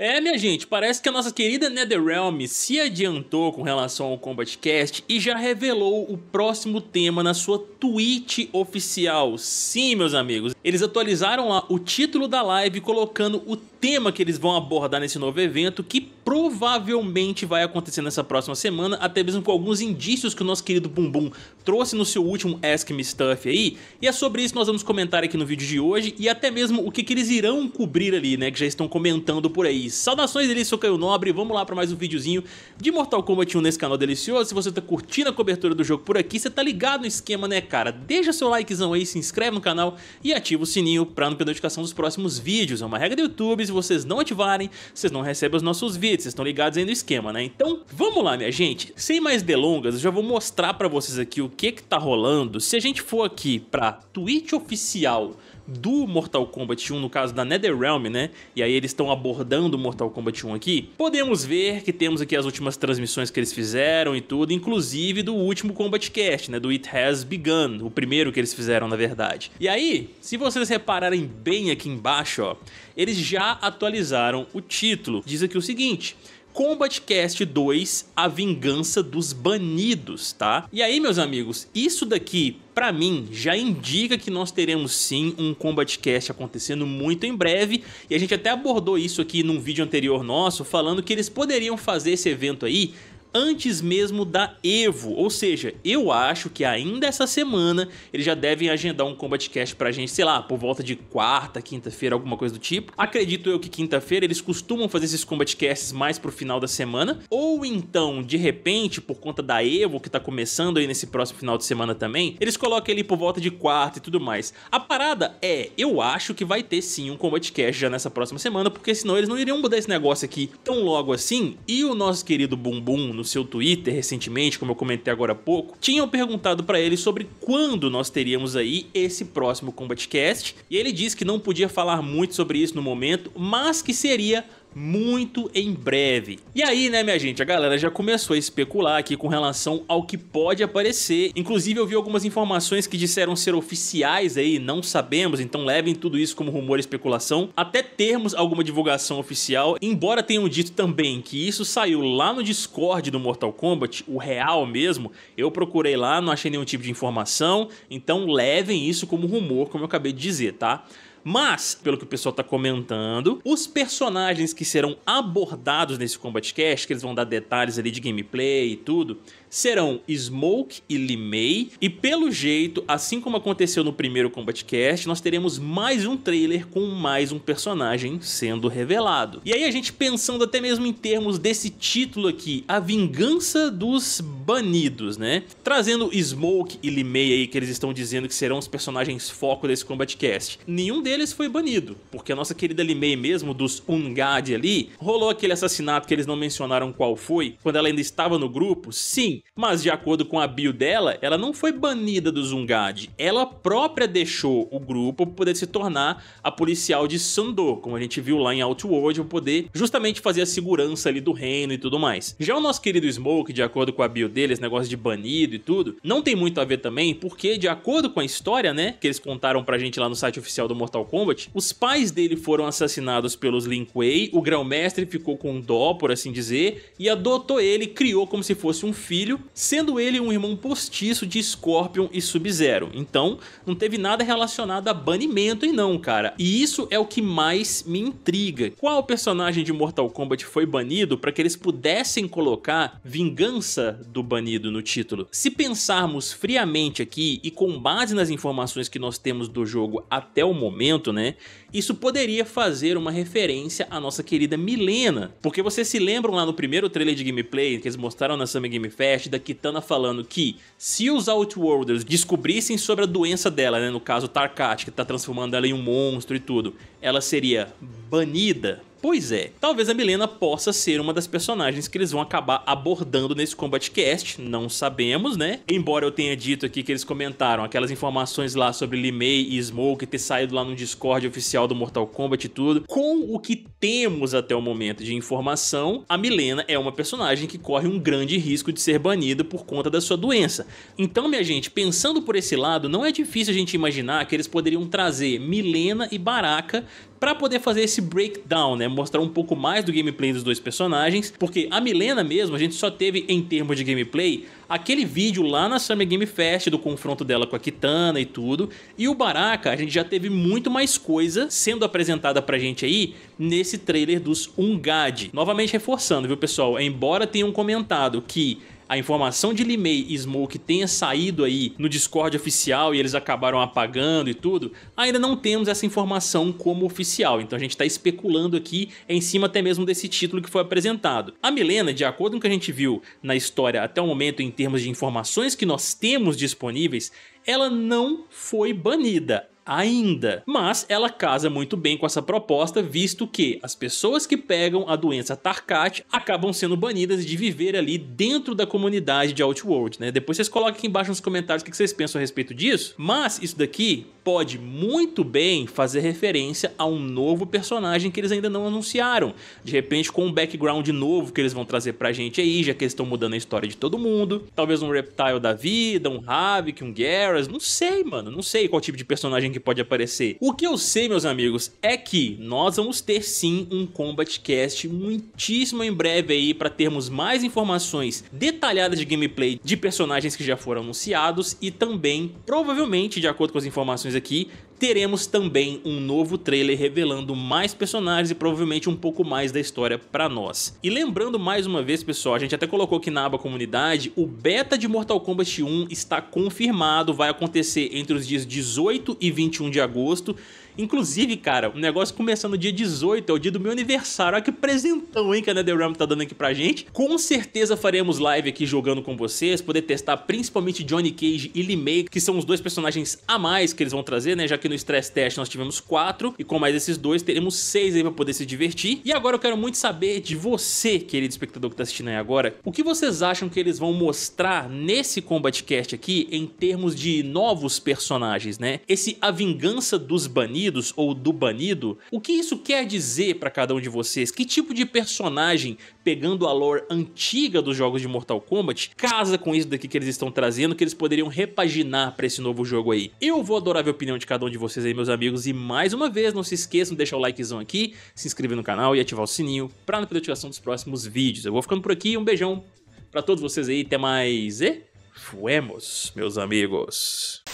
É, minha gente, parece que a nossa querida NetherRealm se adiantou com relação ao Combat Cast e já revelou o próximo tema na sua tweet oficial. Sim, meus amigos, eles atualizaram lá o título da live colocando o tema que eles vão abordar nesse novo evento, que provavelmente vai acontecer nessa próxima semana, até mesmo com alguns indícios que o nosso querido Bumbum trouxe no seu último Ask Me Stuff aí. E é sobre isso que nós vamos comentar aqui no vídeo de hoje e até mesmo o que, que eles irão cobrir ali, né, que já estão comentando por aí. Saudações, delícia, sou Caio Nobre, vamos lá para mais um videozinho de Mortal Kombat 1 nesse canal delicioso. Se você tá curtindo a cobertura do jogo por aqui, você tá ligado no esquema, né, cara? Deixa seu likezão aí, se inscreve no canal e ativa ativa o sininho para não perder notificação dos próximos vídeos. É uma regra do YouTube, se vocês não ativarem, vocês não recebem os nossos vídeos, vocês estão ligados aí no esquema, né? Então, vamos lá, minha gente. Sem mais delongas, eu já vou mostrar para vocês aqui o que que tá rolando. Se a gente for aqui para Twitch oficial do Mortal Kombat 1, no caso da NetherRealm, né? E aí eles estão abordando o Mortal Kombat 1 aqui. Podemos ver que temos aqui as últimas transmissões que eles fizeram e tudo, inclusive do último Combat Cast, né? Do It Has Begun, o primeiro que eles fizeram, na verdade. E aí, se vocês repararem bem aqui embaixo, ó, eles já atualizaram o título. Diz aqui o seguinte: Combatcast 2, A Vingança dos Banidos, tá? E aí, meus amigos, isso daqui, para mim, já indica que nós teremos sim um Combatcast acontecendo muito em breve, e a gente até abordou isso aqui num vídeo anterior nosso, falando que eles poderiam fazer esse evento aí antes mesmo da Evo. Ou seja, eu acho que ainda essa semana eles já devem agendar um Combat Cast pra gente, sei lá, por volta de quarta, quinta-feira, alguma coisa do tipo. Acredito eu que quinta-feira eles costumam fazer esses Combat Casts mais pro final da semana. Ou então, de repente, por conta da Evo, que tá começando aí nesse próximo final de semana também, eles colocam ele por volta de quarta e tudo mais. A parada é, eu acho que vai ter sim um Combat Cast já nessa próxima semana, porque senão eles não iriam mudar esse negócio aqui tão logo assim. E o nosso querido Bumbum no seu Twitter recentemente, como eu comentei agora há pouco, tinham perguntado para ele sobre quando nós teríamos aí esse próximo Combatcast, e ele disse que não podia falar muito sobre isso no momento, mas que seria muito em breve. E aí, né, minha gente, a galera já começou a especular aqui com relação ao que pode aparecer. Inclusive, eu vi algumas informações que disseram ser oficiais aí, não sabemos, então levem tudo isso como rumor e especulação, até termos alguma divulgação oficial, embora tenham dito também que isso saiu lá no Discord do Mortal Kombat, o real mesmo, eu procurei lá, não achei nenhum tipo de informação, então levem isso como rumor, como eu acabei de dizer, tá? Mas, pelo que o pessoal tá comentando, os personagens que serão abordados nesse Combat Cast, que eles vão dar detalhes ali de gameplay e tudo, serão Smoke e Limei. E pelo jeito, assim como aconteceu no primeiro Combat Cast, nós teremos mais um trailer com mais um personagem sendo revelado. E aí a gente pensando até mesmo em termos desse título aqui, A Vingança dos Banidos, né? Trazendo Smoke e Limei aí, que eles estão dizendo que serão os personagens foco desse Combat Cast. Nenhum deles foi banido, porque a nossa querida Limei mesmo, dos Ungad ali, rolou aquele assassinato que eles não mencionaram qual foi, quando ela ainda estava no grupo, sim, mas de acordo com a bio dela, ela não foi banida dos Ungad, ela própria deixou o grupo para poder se tornar a policial de Sandor, como a gente viu lá em Outworld, para poder justamente fazer a segurança ali do reino e tudo mais. Já o nosso querido Smoke, de acordo com a bio dele, esse negócio de banido e tudo, não tem muito a ver também, porque de acordo com a história, né, que eles contaram pra gente lá no site oficial do Mortal Mortal Kombat, os pais dele foram assassinados pelos Lin Kuei, o grão-mestre ficou com dó, por assim dizer, e adotou ele, criou como se fosse um filho, sendo ele um irmão postiço de Scorpion e Sub-Zero. Então, não teve nada relacionado a banimento e não, cara. E isso é o que mais me intriga. Qual personagem de Mortal Kombat foi banido para que eles pudessem colocar vingança do banido no título? Se pensarmos friamente aqui e com base nas informações que nós temos do jogo até o momento, né? Isso poderia fazer uma referência à nossa querida Milena. Porque vocês se lembram lá no primeiro trailer de gameplay que eles mostraram na Summer Game Fest da Kitana falando que se os Outworlders descobrissem sobre a doença dela, né? No caso Tarkat, que tá transformando ela em um monstro e tudo, ela seria banida Pois é, talvez a Milena possa ser uma das personagens que eles vão acabar abordando nesse Combat Cast, não sabemos, né? Embora eu tenha dito aqui que eles comentaram aquelas informações lá sobre Limei e Smoke ter saído lá no Discord oficial do Mortal Kombat e tudo, com o que temos até o momento de informação, a Milena é uma personagem que corre um grande risco de ser banida por conta da sua doença. Então, minha gente, pensando por esse lado, não é difícil a gente imaginar que eles poderiam trazer Milena e Baraka para poder fazer esse breakdown, né? Mostrar um pouco mais do gameplay dos dois personagens, porque a Milena mesmo, a gente só teve em termos de gameplay aquele vídeo lá na Summer Game Fest do confronto dela com a Kitana e tudo. E o Baraka, a gente já teve muito mais coisa sendo apresentada pra gente aí nesse trailer dos Ungad. Novamente reforçando, viu, pessoal? Embora tenham comentado que a informação de Limei e Smoke tenha saído aí no Discord oficial e eles acabaram apagando e tudo, ainda não temos essa informação como oficial, então a gente está especulando aqui em cima até mesmo desse título que foi apresentado. A Milena, de acordo com o que a gente viu na história até o momento em termos de informações que nós temos disponíveis, ela não foi banida ainda. Mas ela casa muito bem com essa proposta, visto que as pessoas que pegam a doença Tarkat acabam sendo banidas de viver ali dentro da comunidade de Outworld, né? Depois vocês coloquem aqui embaixo nos comentários o que vocês pensam a respeito disso. Mas isso daqui pode muito bem fazer referência a um novo personagem que eles ainda não anunciaram. De repente, com um background novo que eles vão trazer pra gente aí, já que eles estão mudando a história de todo mundo. Talvez um Reptile da vida, um Havik, um Garrus, não sei, mano. Não sei qual tipo de personagem que pode aparecer. O que eu sei, meus amigos, é que nós vamos ter sim um Combat Cast muitíssimo em breve aí para termos mais informações detalhadas de gameplay de personagens que já foram anunciados e também, provavelmente, de acordo com as informações aqui teremos também um novo trailer revelando mais personagens e provavelmente um pouco mais da história para nós. E lembrando mais uma vez, pessoal, a gente até colocou aqui na aba comunidade, o beta de Mortal Kombat 1 está confirmado, vai acontecer entre os dias 18 e 21 de agosto. Inclusive, cara, o negócio começando no dia 18, é o dia do meu aniversário. Olha que presentão, hein, que a NetherRealm tá dando aqui pra gente. Com certeza faremos live aqui jogando com vocês, poder testar principalmente Johnny Cage e Lee May, que são os dois personagens a mais que eles vão trazer, né, já que que no Stress Test nós tivemos quatro e com mais esses dois teremos seis aí pra poder se divertir. E agora eu quero muito saber de você, querido espectador que tá assistindo aí agora, o que vocês acham que eles vão mostrar nesse Combat Cast aqui em termos de novos personagens, né? Esse A Vingança dos Banidos ou do Banido, o que isso quer dizer para cada um de vocês? Que tipo de personagem, pegando a lore antiga dos jogos de Mortal Kombat, casa com isso daqui que eles estão trazendo, que eles poderiam repaginar para esse novo jogo aí? Eu vou adorar ver a opinião de cada um de de vocês aí, meus amigos. E mais uma vez, não se esqueçam de deixar o likezão aqui, se inscrever no canal e ativar o sininho pra não perder a notificação dos próximos vídeos. Eu vou ficando por aqui, um beijão pra todos vocês aí, até mais e fuemos, meus amigos.